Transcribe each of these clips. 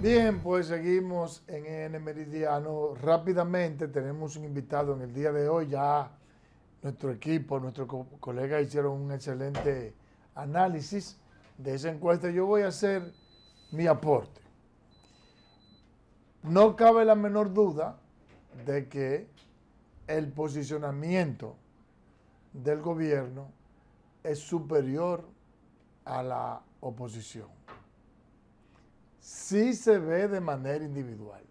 Bien, pues seguimos en N Meridiano. Rápidamente tenemos un invitado en el día de hoy. Ya nuestro equipo, nuestro colega hicieron un excelente análisis de esa encuesta. Yo voy a hacer mi aporte. No cabe la menor duda de que el posicionamiento del gobierno es superior a la oposición sí se ve de manera individual.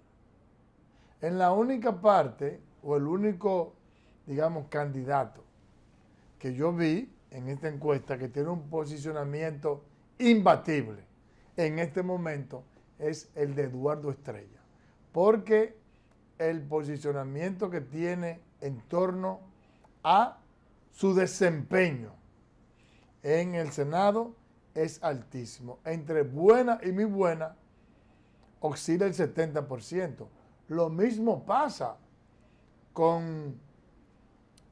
En la única parte o el único, digamos, candidato que yo vi en esta encuesta que tiene un posicionamiento imbatible en este momento es el de Eduardo Estrella, porque el posicionamiento que tiene en torno a su desempeño en el Senado es altísimo, entre buena y muy buena oscila el 70%. Lo mismo pasa con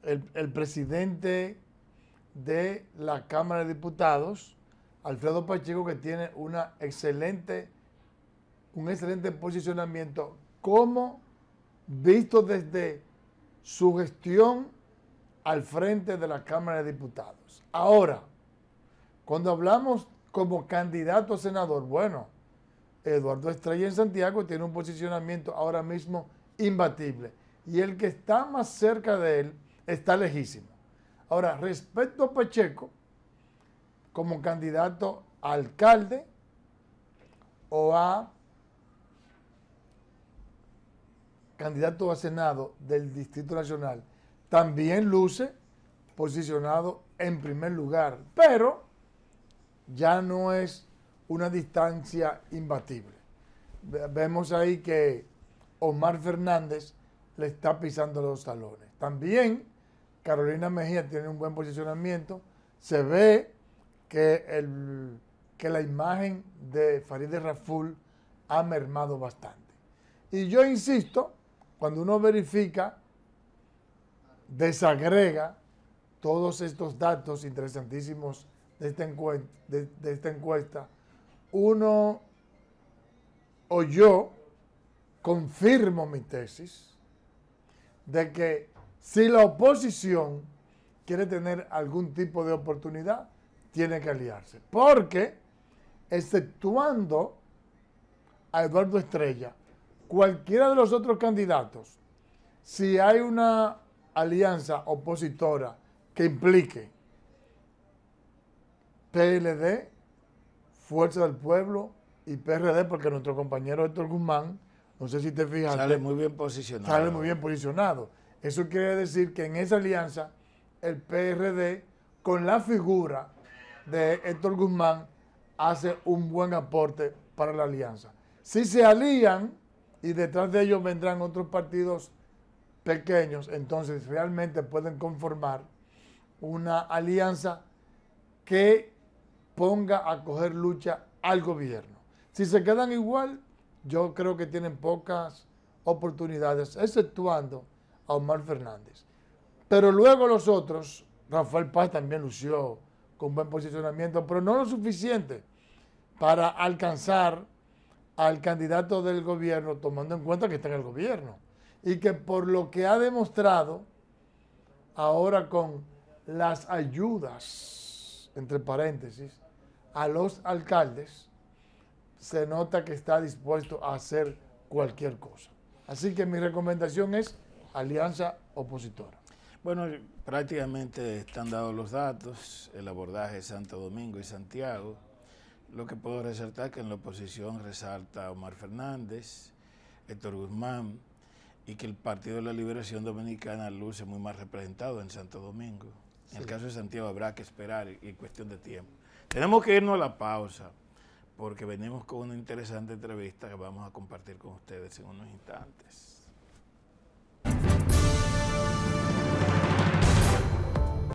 el, el, presidente de la Cámara de Diputados, Alfredo Pacheco, que tiene una excelente, un excelente posicionamiento como visto desde su gestión al frente de la Cámara de Diputados. Ahora, cuando hablamos como candidato a senador, bueno, Eduardo Estrella en Santiago tiene un posicionamiento ahora mismo imbatible. Y el que está más cerca de él está lejísimo. Ahora, respecto a Pacheco, como candidato a alcalde o a candidato a Senado del Distrito Nacional, también luce posicionado en primer lugar, pero ya no es una distancia imbatible. Vemos ahí que Omar Fernández le está pisando los talones. También Carolina Mejía tiene un buen posicionamiento. Se ve que, el, que la imagen de Farid Raful ha mermado bastante. Y yo insisto, cuando uno verifica, desagrega todos estos datos interesantísimos de este esta encuesta uno o yo confirmo mi tesis de que si la oposición quiere tener algún tipo de oportunidad, tiene que aliarse. Porque, exceptuando a Eduardo Estrella, cualquiera de los otros candidatos, si hay una alianza opositora que implique PLD, Fuerza del Pueblo y PRD, porque nuestro compañero Héctor Guzmán, no sé si te fijas. Sale muy bien posicionado. Sale muy bien posicionado. Eso quiere decir que en esa alianza, el PRD, con la figura de Héctor Guzmán, hace un buen aporte para la alianza. Si se alían y detrás de ellos vendrán otros partidos pequeños, entonces realmente pueden conformar una alianza que ponga a coger lucha al gobierno. Si se quedan igual, yo creo que tienen pocas oportunidades, exceptuando a Omar Fernández. Pero luego los otros, Rafael Paz también lució con buen posicionamiento, pero no lo suficiente para alcanzar al candidato del gobierno, tomando en cuenta que está en el gobierno. Y que por lo que ha demostrado ahora con las ayudas, entre paréntesis, a los alcaldes, se nota que está dispuesto a hacer cualquier cosa. Así que mi recomendación es alianza opositora. Bueno, prácticamente están dados los datos, el abordaje de Santo Domingo y Santiago. Lo que puedo resaltar que en la oposición resalta Omar Fernández, Héctor Guzmán, y que el Partido de la Liberación Dominicana luce muy más representado en Santo Domingo. En el caso de Santiago habrá que esperar y cuestión de tiempo. Tenemos que irnos a la pausa porque venimos con una interesante entrevista que vamos a compartir con ustedes en unos instantes.